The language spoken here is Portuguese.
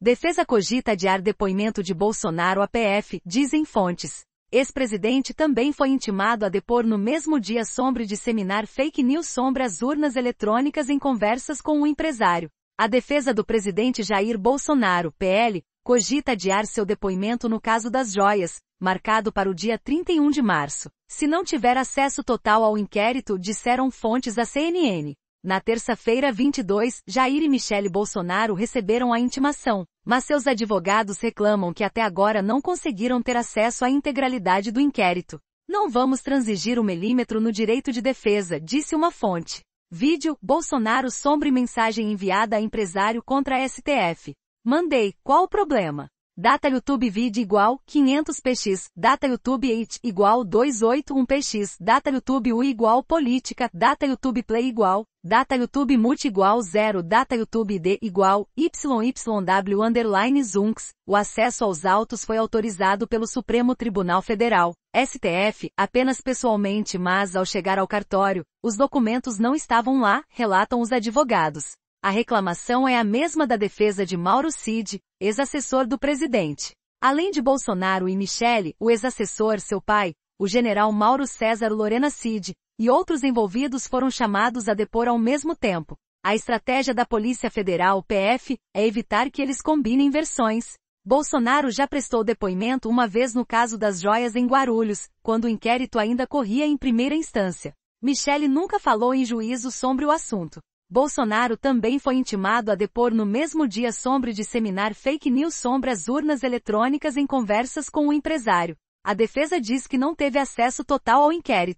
Defesa cogita adiar depoimento de Bolsonaro a PF, dizem fontes. Ex-presidente também foi intimado a depor no mesmo dia sombre de disseminar fake news sombra as urnas eletrônicas em conversas com o um empresário. A defesa do presidente Jair Bolsonaro, PL, cogita adiar seu depoimento no caso das joias, marcado para o dia 31 de março. Se não tiver acesso total ao inquérito, disseram fontes à CNN. Na terça-feira 22, Jair e Michele Bolsonaro receberam a intimação, mas seus advogados reclamam que até agora não conseguiram ter acesso à integralidade do inquérito. Não vamos transigir o um milímetro no direito de defesa, disse uma fonte. Vídeo, Bolsonaro sombre mensagem enviada a empresário contra a STF. Mandei, qual o problema? Data YouTube vid igual 500px, data YouTube 8 igual 281px, data YouTube u igual política, data YouTube play igual data YouTube multi igual 0 data YouTube d igual YYW underline Zunks, o acesso aos autos foi autorizado pelo Supremo Tribunal Federal, STF, apenas pessoalmente mas ao chegar ao cartório, os documentos não estavam lá, relatam os advogados. A reclamação é a mesma da defesa de Mauro Cid, ex-assessor do presidente. Além de Bolsonaro e Michele, o ex-assessor, seu pai, o general Mauro César Lorena Cid, e outros envolvidos foram chamados a depor ao mesmo tempo. A estratégia da Polícia Federal, PF, é evitar que eles combinem versões. Bolsonaro já prestou depoimento uma vez no caso das joias em Guarulhos, quando o inquérito ainda corria em primeira instância. Michele nunca falou em juízo sobre o assunto. Bolsonaro também foi intimado a depor no mesmo dia sobre disseminar fake news sobre as urnas eletrônicas em conversas com o empresário. A defesa diz que não teve acesso total ao inquérito.